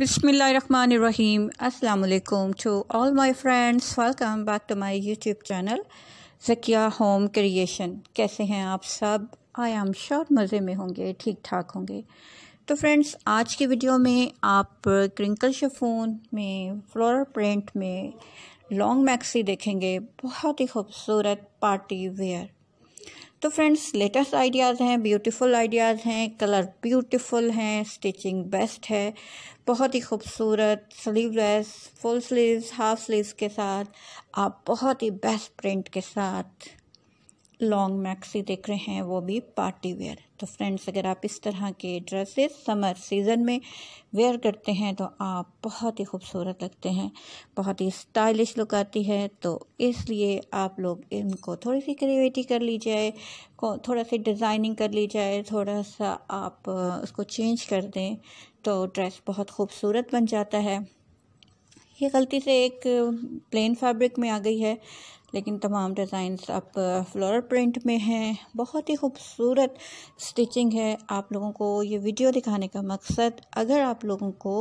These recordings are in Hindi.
बिसमीम् अल्लाम to all my friends welcome back to my YouTube channel Zakia home creation कैसे हैं आप सब आई एम श्योर मज़े में होंगे ठीक ठाक होंगे तो फ्रेंड्स आज की वीडियो में आप क्रिंकल शफून में फ्लोर प्रिंट में लॉन्ग मैक्सी देखेंगे बहुत ही खूबसूरत पार्टी वेयर तो फ्रेंड्स लेटेस्ट आइडियाज़ हैं ब्यूटीफुल आइडियाज़ हैं कलर ब्यूटीफुल हैं स्टिचिंग बेस्ट है बहुत ही खूबसूरत sleeveless full sleeves half sleeves के साथ आप बहुत ही बेस्ट प्रिंट के साथ लॉन्ग मैक्सी देख रहे हैं वो भी पार्टी वेयर तो फ्रेंड्स अगर आप इस तरह के ड्रेसेस समर सीज़न में वेयर करते हैं तो आप बहुत ही खूबसूरत लगते हैं बहुत ही स्टाइलिश लुक आती है तो इसलिए आप लोग इनको थोड़ी सी क्रिएटिव कर ली जाए थोड़ा सी डिज़ाइनिंग कर ली जाए थोड़ा सा आप उसको चेंज कर दें तो ड्रेस बहुत खूबसूरत बन जाता है ये गलती से एक प्लेन फैब्रिक में आ गई है लेकिन तमाम डिज़ाइंस अब फ्लोरल प्रिंट में हैं बहुत ही खूबसूरत स्टिचिंग है आप लोगों को ये वीडियो दिखाने का मकसद अगर आप लोगों को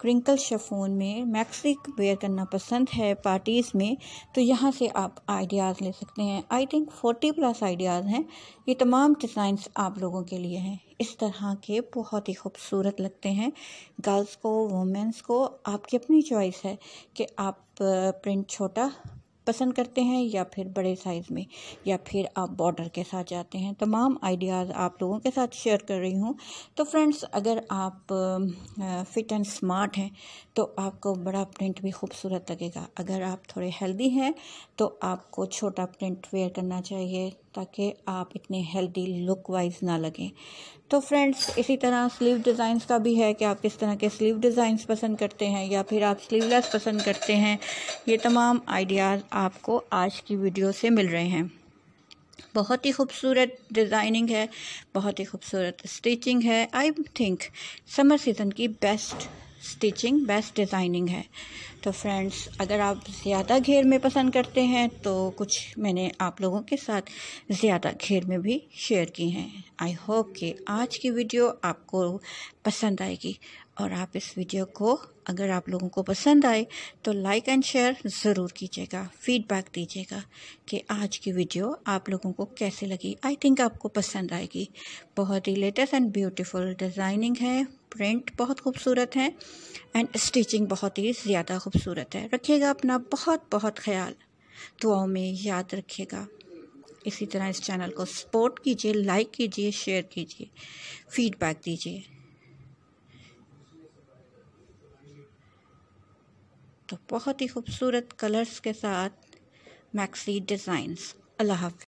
क्रिंकल शफोन में मैक्सिक वेयर करना पसंद है पार्टीज़ में तो यहाँ से आप आइडियाज़ ले सकते हैं I think forty plus ideas हैं ये तमाम डिज़ाइंस आप लोगों के लिए हैं इस तरह के बहुत ही खूबसूरत लगते हैं गर्ल्स को वुमेंस को आपकी अपनी चॉइस है कि आप प्रिंट छोटा पसंद करते हैं या फिर बड़े साइज़ में या फिर आप बॉर्डर के साथ जाते हैं तमाम आइडियाज़ आप लोगों के साथ शेयर कर रही हूँ तो फ्रेंड्स अगर आप फिट एंड स्मार्ट हैं तो आपको बड़ा प्रिंट भी खूबसूरत लगेगा अगर आप थोड़े हेल्दी हैं तो आपको छोटा प्रिंट वेयर करना चाहिए ताकि आप इतने हेल्दी लुक वाइज ना लगें तो फ्रेंड्स इसी तरह स्लीव डिज़ाइंस का भी है कि आप किस तरह के स्लीव डिज़ाइंस पसंद करते हैं या फिर आप स्लीवलेस पसंद करते हैं ये तमाम आइडियाज़ आपको आज की वीडियो से मिल रहे हैं बहुत ही खूबसूरत डिज़ाइनिंग है बहुत ही खूबसूरत स्टिचिंग है आई थिंक समर सीज़न की बेस्ट स्टिचिंग बेस्ट डिज़ाइनिंग है तो फ्रेंड्स अगर आप ज़्यादा घेर में पसंद करते हैं तो कुछ मैंने आप लोगों के साथ ज़्यादा घेर में भी शेयर की हैं आई होप कि आज की वीडियो आपको पसंद आएगी और आप इस वीडियो को अगर आप लोगों को पसंद आए तो लाइक एंड शेयर ज़रूर कीजिएगा फीडबैक दीजिएगा कि आज की वीडियो आप लोगों को कैसे लगी आई थिंक आपको पसंद आएगी बहुत ही लेटेस्ट एंड ब्यूटीफुल डिज़ाइनिंग है प्रिंट बहुत खूबसूरत है एंड स्टिचिंग बहुत ही ज़्यादा खूबसूरत है रखिएगा अपना बहुत बहुत ख्याल दुआओं में याद रखिएगा इसी तरह इस चैनल को सपोर्ट कीजिए लाइक कीजिए शेयर कीजिए फीडबैक दीजिए तो बहुत ही खूबसूरत कलर्स के साथ मैक्सी डिज़ाइंस अल्लाह हाफ